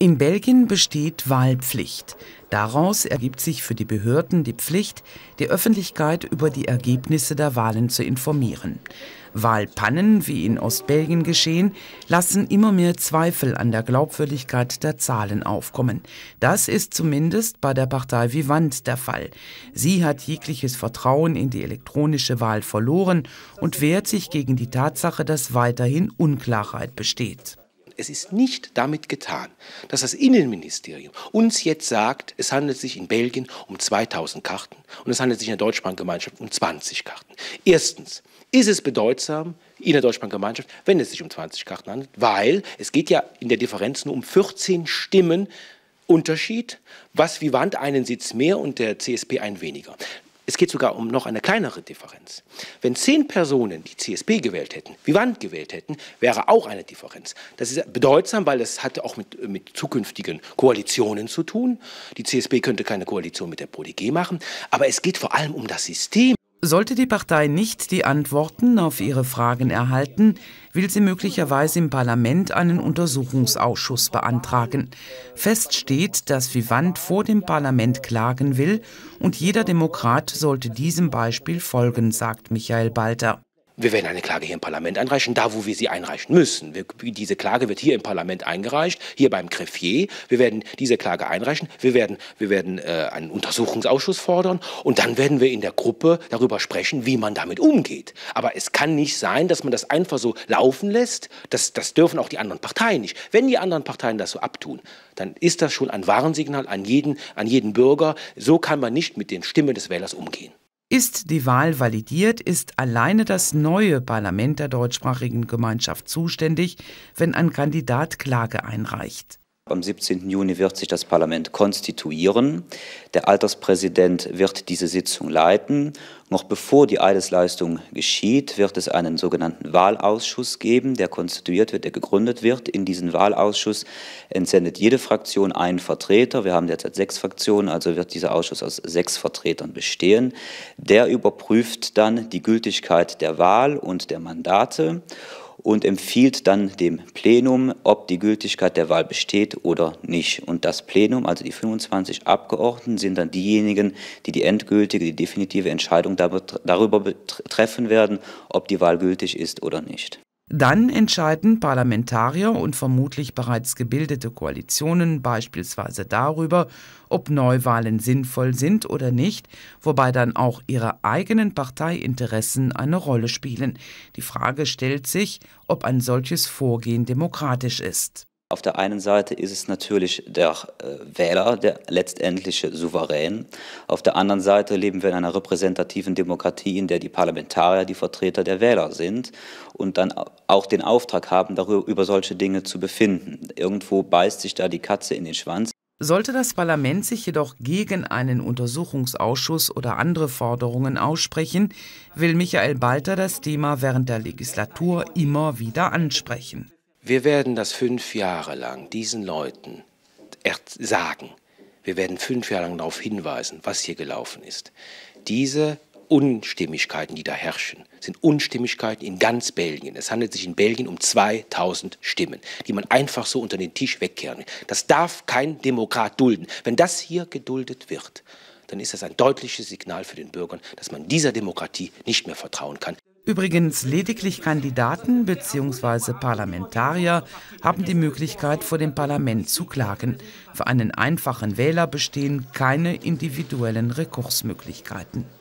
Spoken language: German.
In Belgien besteht Wahlpflicht. Daraus ergibt sich für die Behörden die Pflicht, die Öffentlichkeit über die Ergebnisse der Wahlen zu informieren. Wahlpannen, wie in Ostbelgien geschehen, lassen immer mehr Zweifel an der Glaubwürdigkeit der Zahlen aufkommen. Das ist zumindest bei der Partei Vivant der Fall. Sie hat jegliches Vertrauen in die elektronische Wahl verloren und wehrt sich gegen die Tatsache, dass weiterhin Unklarheit besteht es ist nicht damit getan, dass das Innenministerium uns jetzt sagt, es handelt sich in Belgien um 2000 Karten und es handelt sich in der Deutschbankgemeinschaft um 20 Karten. Erstens ist es bedeutsam in der Deutschbankgemeinschaft, wenn es sich um 20 Karten handelt, weil es geht ja in der Differenz nur um 14 Stimmen Unterschied, was Vivant einen Sitz mehr und der CSP einen weniger. Es geht sogar um noch eine kleinere Differenz. Wenn zehn Personen die CSB gewählt hätten, Vivant gewählt hätten, wäre auch eine Differenz. Das ist bedeutsam, weil es hatte auch mit, mit zukünftigen Koalitionen zu tun. Die CSB könnte keine Koalition mit der ProDG machen. Aber es geht vor allem um das System sollte die Partei nicht die Antworten auf ihre Fragen erhalten, will sie möglicherweise im Parlament einen Untersuchungsausschuss beantragen. Fest steht, dass Vivant vor dem Parlament klagen will und jeder Demokrat sollte diesem Beispiel folgen, sagt Michael Balter. Wir werden eine Klage hier im Parlament einreichen, da wo wir sie einreichen müssen. Wir, diese Klage wird hier im Parlament eingereicht, hier beim Greffier. Wir werden diese Klage einreichen. Wir werden, wir werden äh, einen Untersuchungsausschuss fordern und dann werden wir in der Gruppe darüber sprechen, wie man damit umgeht. Aber es kann nicht sein, dass man das einfach so laufen lässt. Das, das dürfen auch die anderen Parteien nicht. Wenn die anderen Parteien das so abtun, dann ist das schon ein Warnsignal an jeden, an jeden Bürger. So kann man nicht mit den Stimmen des Wählers umgehen. Ist die Wahl validiert, ist alleine das neue Parlament der deutschsprachigen Gemeinschaft zuständig, wenn ein Kandidat Klage einreicht. Am 17. Juni wird sich das Parlament konstituieren. Der Alterspräsident wird diese Sitzung leiten. Noch bevor die Eidesleistung geschieht, wird es einen sogenannten Wahlausschuss geben, der konstituiert wird, der gegründet wird. In diesen Wahlausschuss entsendet jede Fraktion einen Vertreter. Wir haben derzeit sechs Fraktionen, also wird dieser Ausschuss aus sechs Vertretern bestehen. Der überprüft dann die Gültigkeit der Wahl und der Mandate und empfiehlt dann dem Plenum, ob die Gültigkeit der Wahl besteht oder nicht. Und das Plenum, also die 25 Abgeordneten, sind dann diejenigen, die die endgültige, die definitive Entscheidung darüber treffen werden, ob die Wahl gültig ist oder nicht. Dann entscheiden Parlamentarier und vermutlich bereits gebildete Koalitionen beispielsweise darüber, ob Neuwahlen sinnvoll sind oder nicht, wobei dann auch ihre eigenen Parteiinteressen eine Rolle spielen. Die Frage stellt sich, ob ein solches Vorgehen demokratisch ist. Auf der einen Seite ist es natürlich der äh, Wähler, der letztendliche Souverän. Auf der anderen Seite leben wir in einer repräsentativen Demokratie, in der die Parlamentarier die Vertreter der Wähler sind und dann auch den Auftrag haben, darüber, über solche Dinge zu befinden. Irgendwo beißt sich da die Katze in den Schwanz. Sollte das Parlament sich jedoch gegen einen Untersuchungsausschuss oder andere Forderungen aussprechen, will Michael Balter das Thema während der Legislatur immer wieder ansprechen. Wir werden das fünf Jahre lang diesen Leuten sagen. Wir werden fünf Jahre lang darauf hinweisen, was hier gelaufen ist. Diese Unstimmigkeiten, die da herrschen, sind Unstimmigkeiten in ganz Belgien. Es handelt sich in Belgien um 2000 Stimmen, die man einfach so unter den Tisch wegkehren. Das darf kein Demokrat dulden. Wenn das hier geduldet wird, dann ist das ein deutliches Signal für den Bürgern, dass man dieser Demokratie nicht mehr vertrauen kann. Übrigens, lediglich Kandidaten bzw. Parlamentarier haben die Möglichkeit, vor dem Parlament zu klagen. Für einen einfachen Wähler bestehen keine individuellen Rekursmöglichkeiten.